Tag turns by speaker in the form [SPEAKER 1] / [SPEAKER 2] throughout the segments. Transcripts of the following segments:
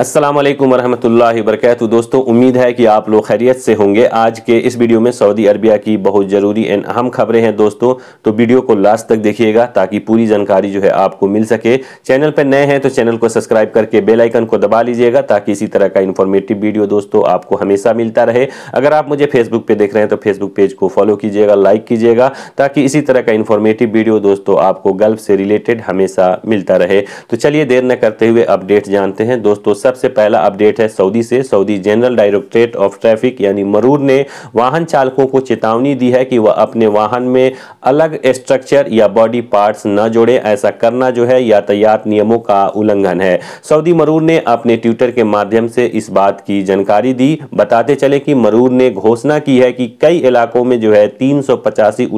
[SPEAKER 1] अस्सलाम वालेकुम वरहमतुल्लाहि दोस्तों उम्मीद है कि आप लोग खैरियत से होंगे आज के इस वीडियो में सऊदी अरबिया की बहुत ज़रूरी एंड अहम खबरें हैं दोस्तों तो वीडियो को लास्ट तक देखिएगा ताकि पूरी जानकारी जो है आपको मिल सके चैनल पर नए हैं तो चैनल को सब्सक्राइब करके बेल आइकन को दबा लीजिएगा ताकि इसी तरह का इन्फॉर्मेटिव वीडियो दोस्तों आपको हमेशा मिलता रहे अगर आप मुझे फेसबुक पर देख रहे हैं तो फेसबुक पेज को फॉलो कीजिएगा लाइक कीजिएगा ताकि इसी तरह का इन्फॉर्मेटिव वीडियो दोस्तों आपको गल्फ से रिलेटेड हमेशा मिलता रहे तो चलिए देर न करते हुए अपडेट जानते हैं दोस्तों सबसे पहला अपडेट है सऊदी से Saudi general directorate of traffic यानी मरूर ने वाहन चालकों को चेतावनी दी है कि वह अपने वाहन में अलग स्ट्रक्चर या बॉडी पार्ट्स न जोड़े ऐसा करना जो है यातायात नियमों का उल्लंघन है सऊदी मरूर ने अपने ट्विटर के माध्यम से इस बात की जानकारी दी बताते चले कि मरूर ने घोषणा की है कि कई इलाकों में जो है तीन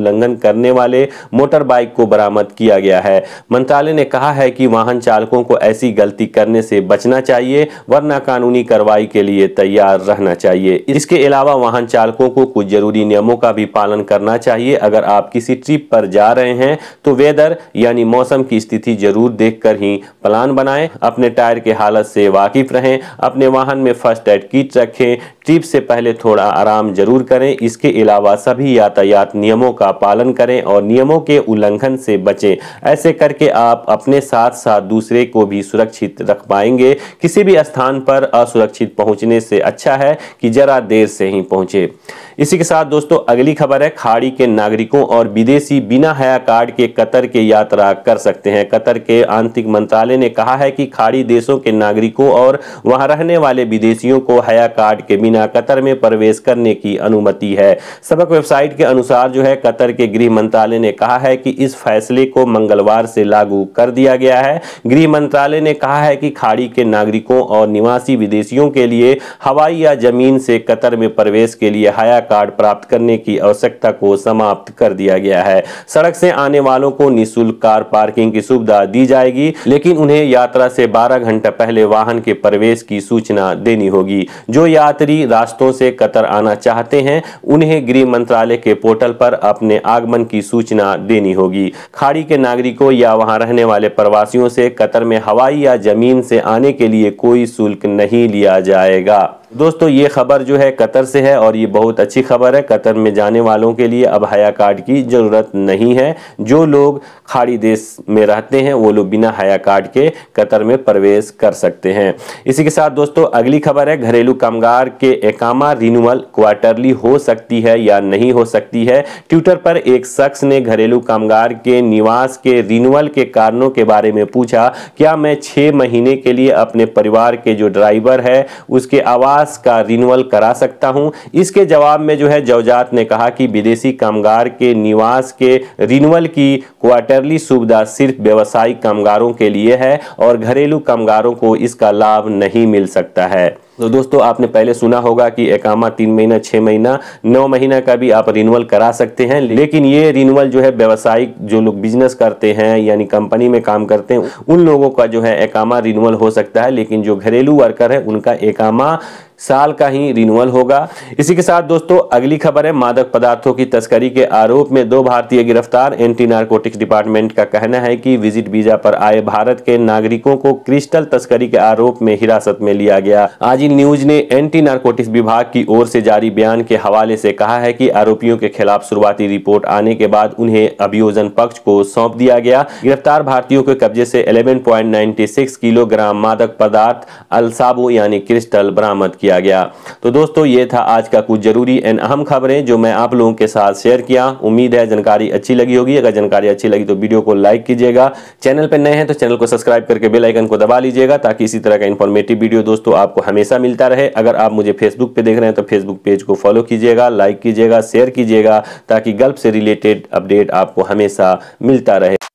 [SPEAKER 1] उल्लंघन करने वाले मोटर बाइक को बरामद किया गया है मंत्रालय ने कहा है कि वाहन चालकों को ऐसी गलती करने से बचना चाहिए चाहिए वरना कानूनी कार्रवाई के लिए तैयार रहना चाहिए इसके अलावा वाहन चालकों को कुछ जरूरी नियमों का भी पालन करना चाहिए अगर आप किसी ट्रिप पर जा रहे हैं तो वेदर यानी मौसम की स्थिति जरूर देख ही प्लान बनाए अपने टायर के हालत से वाकिफ रहें अपने वाहन में फर्स्ट एड किट रखें ट्रिप से पहले थोड़ा आराम जरूर करें इसके अलावा सभी यातायात नियमों का पालन करें और नियमों के उल्लंघन से बचें ऐसे करके आप अपने साथ साथ दूसरे को भी सुरक्षित रख पाएंगे किसी किसी भी स्थान पर असुरक्षित पहुंचने से अच्छा है कि जरा देर से ही पहुंचे इसी के साथ दोस्तों अगली खबर है खाड़ी के नागरिकों और विदेशी बिना हया कार्ड के कतर के यात्रा कर सकते हैं कतर के आंतरिक मंत्रालय ने कहा है कि खाड़ी देशों के नागरिकों और वहां रहने वाले विदेशियों को हया कार्ड के बिना कतर में प्रवेश करने की अनुमति है सबक वेबसाइट के अनुसार जो है कतर के गृह मंत्रालय ने कहा है कि इस फैसले को मंगलवार से लागू कर दिया गया है गृह मंत्रालय ने कहा है कि खाड़ी के नागरिकों नागरिकों और निवासी विदेशियों के लिए हवाई या जमीन से कतर में प्रवेश के लिए हया कार्ड प्राप्त करने की आवश्यकता को समाप्त कर दिया गया है सड़क से आने वालों को निःशुल्क कार पार्किंग की सुविधा दी जाएगी लेकिन उन्हें यात्रा से बारह घंटा पहले वाहन के प्रवेश की सूचना देनी होगी जो यात्री रास्तों से कतर आना चाहते हैं उन्हें गृह मंत्रालय के पोर्टल पर अपने आगमन की सूचना देनी होगी खाड़ी के नागरिकों या वहां रहने वाले प्रवासियों से कतर में हवाई या जमीन से आने के लिए कोई शुल्क नहीं लिया जाएगा दोस्तों ये खबर जो है कतर से है और ये बहुत अच्छी खबर है कतर में जाने वालों के लिए अब हया कार्ड की ज़रूरत नहीं है जो लोग खाड़ी देश में रहते हैं वो लोग बिना हया कार्ड के कतर में प्रवेश कर सकते हैं इसी के साथ दोस्तों अगली खबर है घरेलू कामगार के एकामा रिन्यूअल क्वार्टरली हो सकती है या नहीं हो सकती है ट्विटर पर एक शख्स ने घरेलू कामगार के निवास के रिन्यूअल के कारणों के बारे में पूछा क्या मैं छः महीने के लिए अपने परिवार के जो ड्राइवर है उसके आवाज़ पास का रिन्यूअल करा सकता हूं इसके जवाब में जो है जवजात ने कहा कि विदेशी कामगार के निवास के रिन्यूअल की क्वार्टरली सुविधा सिर्फ व्यवसायिक कामगारों के लिए है और घरेलू कामगारों को इसका लाभ नहीं मिल सकता है तो दोस्तों आपने पहले सुना होगा कि एकामा तीन महीना छः महीना नौ महीना का भी आप रिन्यूअल करा सकते हैं लेकिन ये रिन्यूअल जो है व्यवसायिक जो लोग बिजनेस करते हैं यानी कंपनी में काम करते हैं उन लोगों का जो है एकामा रिन्यूअल हो सकता है लेकिन जो घरेलू वर्कर है उनका एकामा साल का ही रिन्यूअल होगा इसी के साथ दोस्तों अगली खबर है मादक पदार्थों की तस्करी के आरोप में दो भारतीय गिरफ्तार एंटी नारकोटिक्स डिपार्टमेंट का कहना है कि विजिट वीजा पर आए भारत के नागरिकों को क्रिस्टल तस्करी के आरोप में हिरासत में लिया गया आज न्यूज ने एंटी नारकोटिक्स विभाग की ओर से जारी बयान के हवाले से कहा है कि आरोपियों के खिलाफ शुरुआती रिपोर्ट आने के बाद उन्हें अभियोजन पक्ष को सौंप दिया गया गिरफ्तार भारतीयों के कब्जे से 11.96 किलोग्राम मादक पदार्थ अलसाबो यानी क्रिस्टल बरामद किया किया गया तो दोस्तों ये था आज का कुछ ज़रूरी एंड अहम खबरें जो मैं आप लोगों के साथ शेयर किया उम्मीद है जानकारी अच्छी लगी होगी अगर जानकारी अच्छी लगी तो वीडियो को लाइक कीजिएगा चैनल पर नए हैं तो चैनल को सब्सक्राइब करके बेलाइकन को दबा लीजिएगा ताकि इसी तरह का इन्फॉर्मेटिव वीडियो दोस्तों आपको हमेशा मिलता रहे अगर आप मुझे फेसबुक पर देख रहे हैं तो फेसबुक पेज को फॉलो कीजिएगा लाइक कीजिएगा शेयर कीजिएगा ताकि गल्फ से रिलेटेड अपडेट आपको हमेशा मिलता रहे